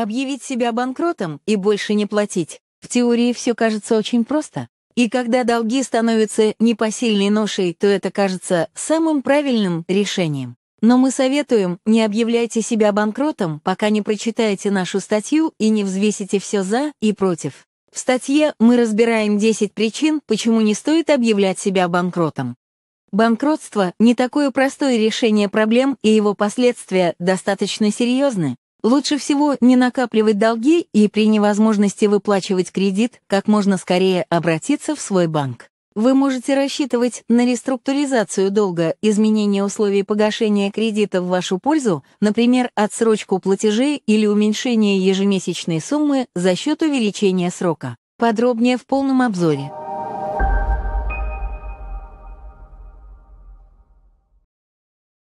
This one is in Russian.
Объявить себя банкротом и больше не платить. В теории все кажется очень просто. И когда долги становятся непосильной ношей, то это кажется самым правильным решением. Но мы советуем, не объявляйте себя банкротом, пока не прочитаете нашу статью и не взвесите все «за» и «против». В статье мы разбираем 10 причин, почему не стоит объявлять себя банкротом. Банкротство – не такое простое решение проблем, и его последствия достаточно серьезны. Лучше всего не накапливать долги и при невозможности выплачивать кредит как можно скорее обратиться в свой банк. Вы можете рассчитывать на реструктуризацию долга, изменение условий погашения кредита в вашу пользу, например, отсрочку платежей или уменьшение ежемесячной суммы за счет увеличения срока. Подробнее в полном обзоре.